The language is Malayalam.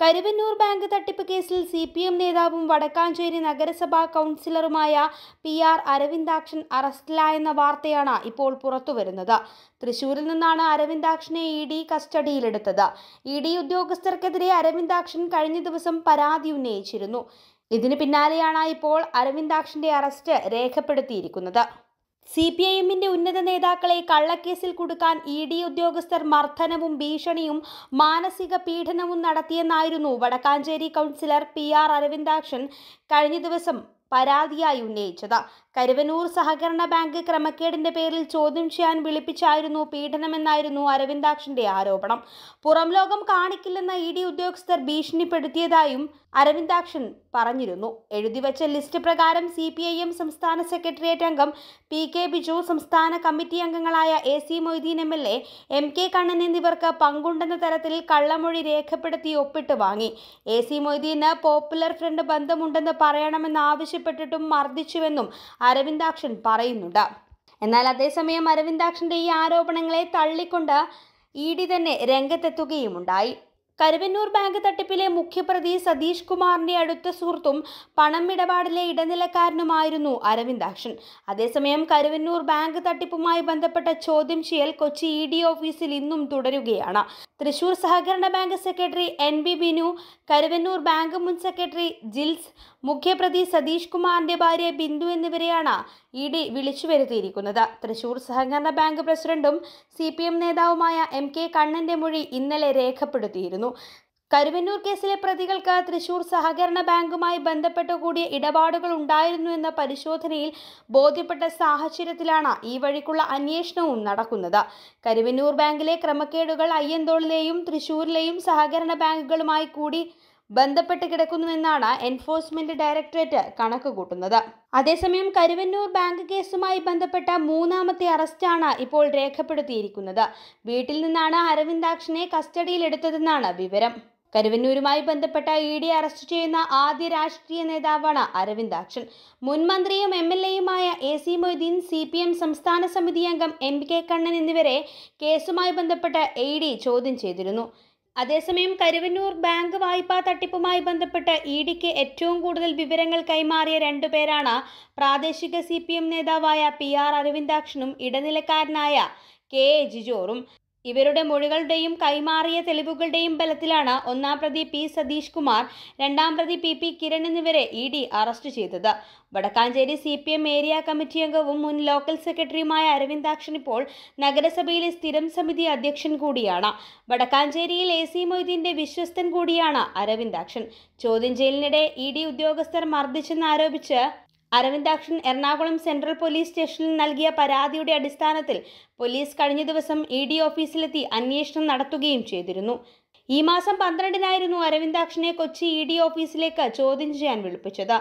കരുവന്നൂർ ബാങ്ക് തട്ടിപ്പ് കേസിൽ സി പി എം നേതാവും വടക്കാഞ്ചേരി നഗരസഭാ കൗൺസിലറുമായ പി ആർ അരവിന്ദാക്ഷൻ അറസ്റ്റിലായെന്ന വാർത്തയാണ് ഇപ്പോൾ പുറത്തുവരുന്നത് തൃശൂരിൽ നിന്നാണ് അരവിന്ദാക്ഷനെ ഇ ഡി കസ്റ്റഡിയിലെടുത്തത് ഇ ഡി ഉദ്യോഗസ്ഥർക്കെതിരെ അരവിന്ദാക്ഷൻ കഴിഞ്ഞ ദിവസം പരാതി ഉന്നയിച്ചിരുന്നു ഇതിന് പിന്നാലെയാണ് ഇപ്പോൾ അരവിന്ദാക്ഷന്റെ അറസ്റ്റ് രേഖപ്പെടുത്തിയിരിക്കുന്നത് സി പി ഐ എമ്മിന്റെ ഉന്നത നേതാക്കളെ കള്ളക്കേസിൽ കുടുക്കാൻ ഇ ഡി ഉദ്യോഗസ്ഥർ മർദ്ദനവും ഭീഷണിയും മാനസിക പീഡനവും നടത്തിയെന്നായിരുന്നു Vadakkanchery councillor P R Aravindakshan കഴിഞ്ഞ ദിവസം പരാതിയായി ഉന്നയിച്ചത് കരുവനൂർ സഹകരണ ബാങ്ക് ക്രമക്കേടിന്റെ പേരിൽ ചോദ്യം ചെയ്യാൻ വിളിപ്പിച്ചായിരുന്നു പീഡനമെന്നായിരുന്നു അരവിന്ദാക്ഷന്റെ ആരോപണം പുറം ലോകം കാണിക്കില്ലെന്ന ഇ ഡി ഉദ്യോഗസ്ഥർ ഭീഷണിപ്പെടുത്തിയതായും അരവിന്ദാക്ഷൻ പറഞ്ഞിരുന്നു എഴുതിവച്ച ലിസ്റ്റ് പ്രകാരം സി പി ഐ എം സംസ്ഥാന സെക്രട്ടേറിയറ്റ് അംഗം പി കെ ബിജു സംസ്ഥാന കമ്മിറ്റി അംഗങ്ങളായ A C Moideen M L A M K Kannan എന്നിവർക്ക് പങ്കുണ്ടെന്ന തരത്തിൽ കള്ളമൊഴി രേഖപ്പെടുത്തി ഒപ്പിട്ട് വാങ്ങി എ സി മൊയ്തീന് പോപ്പുലർ ഫ്രണ്ട് ബന്ധമുണ്ടെന്ന് പറയണമെന്ന് ആവശ്യപ്പെട്ടിട്ടും മർദ്ദിച്ചുവെന്നും അരവിന്ദാക്ഷൻ പറയുന്നുണ്ട് എന്നാൽ അതേസമയം അരവിന്ദാക്ഷന്റെ ഈ ആരോപണങ്ങളെ തള്ളിക്കൊണ്ട് ഇ ഡി തന്നെ രംഗത്തെത്തുകയുമുണ്ടായി കരുവന്നൂർ ബാങ്ക് തട്ടിപ്പിലെ മുഖ്യപ്രതി സതീഷ് കുമാറിന്റെ അടുത്ത സുഹൃത്തും പണം ഇടപാടിലെ ഇടനിലക്കാരനുമായിരുന്നു അരവിന്ദാക്ഷൻ അതേസമയം കരുവന്നൂർ ബാങ്ക് തട്ടിപ്പുമായി ബന്ധപ്പെട്ട ചോദ്യം ചെയ്യൽ കൊച്ചി ഇ ഡി ഓഫീസിൽ ഇന്നും തുടരുകയാണ് തൃശൂർ സഹകരണ bank secretary N B Binu Karuvannur bank മുൻ സെക്രട്ടറി ജിൽസ് മുഖ്യപ്രതി സതീഷ് കുമാറിന്റെ ഭാര്യ ബിന്ദു എന്നിവരെയാണ് ഇ ഡി വിളിച്ചു വരുത്തിയിരിക്കുന്നത് തൃശൂർ സഹകരണ ബാങ്ക് പ്രസിഡന്റും സി പി എം നേതാവുമായ എം കെ കണ്ണന്റെ മൊഴി ഇന്നലെ രേഖപ്പെടുത്തിയിരുന്നു കരുവന്നൂർ കേസിലെ പ്രതികൾക്ക് തൃശൂർ സഹകരണ ബാങ്കുമായി ബന്ധപ്പെട്ട് കൂടിയ ഇടപാടുകൾ ഉണ്ടായിരുന്നു എന്ന പരിശോധനയിൽ ബോധ്യപ്പെട്ട സാഹചര്യത്തിലാണ് ഈ വഴിക്കുള്ള അന്വേഷണവും നടക്കുന്നത് കരുവന്നൂർ ബാങ്കിലെ ക്രമക്കേടുകൾ അയ്യന്തോളിലെയും തൃശൂരിലെയും സഹകരണ ബാങ്കുകളുമായി കൂടി ബന്ധപ്പെട്ട് കിടക്കുന്നുവെന്നാണ് എൻഫോഴ്സ്മെന്റ് ഡയറക്ടറേറ്റ് കണക്ക് കൂട്ടുന്നത് അതേസമയം കരുവന്നൂർ ബാങ്ക് കേസുമായി ബന്ധപ്പെട്ട മൂന്നാമത്തെ അറസ്റ്റാണ് ഇപ്പോൾ രേഖപ്പെടുത്തിയിരിക്കുന്നത് വീട്ടിൽ നിന്നാണ് അരവിന്ദാക്ഷനെ കസ്റ്റഡിയിലെടുത്തതെന്നാണ് വിവരം കരുവന്നൂരുമായി ബന്ധപ്പെട്ട ഇ ഡി അറസ്റ്റ് ചെയ്യുന്ന ആദ്യ രാഷ്ട്രീയ നേതാവാണ് അരവിന്ദാക്ഷൻ മുൻ മന്ത്രിയും എം എൽ എയുമായ A C Moideen C P M സംസ്ഥാന സമിതി അംഗം എം കെ കണ്ണൻ എന്നിവരെ കേസുമായി ബന്ധപ്പെട്ട് എ ഡി ചോദ്യം ചെയ്തിരുന്നു അതേസമയം കരുവന്നൂർ ബാങ്ക് വായ്പാ തട്ടിപ്പുമായി ബന്ധപ്പെട്ട് ഇ ഡിക്ക് ഏറ്റവും കൂടുതൽ വിവരങ്ങൾ കൈമാറിയ രണ്ടുപേരാണ് പ്രാദേശിക സി പി എം നേതാവായ പി ആർ അരവിന്ദാക്ഷനും ഇടനിലക്കാരനായ കെ എ ജിജോറും ഇവരുടെ മൊഴികളുടെയും കൈമാറിയ തെളിവുകളുടെയും ബലത്തിലാണ് ഒന്നാം പ്രതി പി സതീഷ് കുമാർ രണ്ടാം പ്രതി പി പി കിരൺ എന്നിവരെ ഇ ഡി അറസ്റ്റ് ചെയ്തത് Vadakkanchery C P M area committee അംഗവും മുൻ ലോക്കൽ സെക്രട്ടറിയുമായ അരവിന്ദാക്ഷൻ ഇപ്പോൾ നഗരസഭയിലെ സ്ഥിരം സമിതി അധ്യക്ഷൻ കൂടിയാണ് വടക്കാഞ്ചേരിയിൽ എ സി മൊയ്തീൻ്റെ വിശ്വസ്തൻ കൂടിയാണ് അരവിന്ദാക്ഷൻ ചോദ്യം ചെയ്യലിനിടെ ഇ ഡി ഉദ്യോഗസ്ഥർ മർദ്ദിച്ചെന്നാരോപിച്ച് അരവിന്ദാക്ഷൻ എറണാകുളം സെൻട്രൽ പോലീസ് സ്റ്റേഷനിൽ നൽകിയ പരാതിയുടെ അടിസ്ഥാനത്തിൽ പോലീസ് കഴിഞ്ഞ ദിവസം ഇ ഡി ഓഫീസിലെത്തി അന്വേഷണം നടത്തുകയും ചെയ്തിരുന്നു ഈ മാസം പന്ത്രണ്ടിനായിരുന്നു അരവിന്ദാക്ഷനെ കൊച്ചി ഇ ഡി ഓഫീസിലേക്ക് ചോദ്യം ചെയ്യാൻ വിളിപ്പിച്ചത്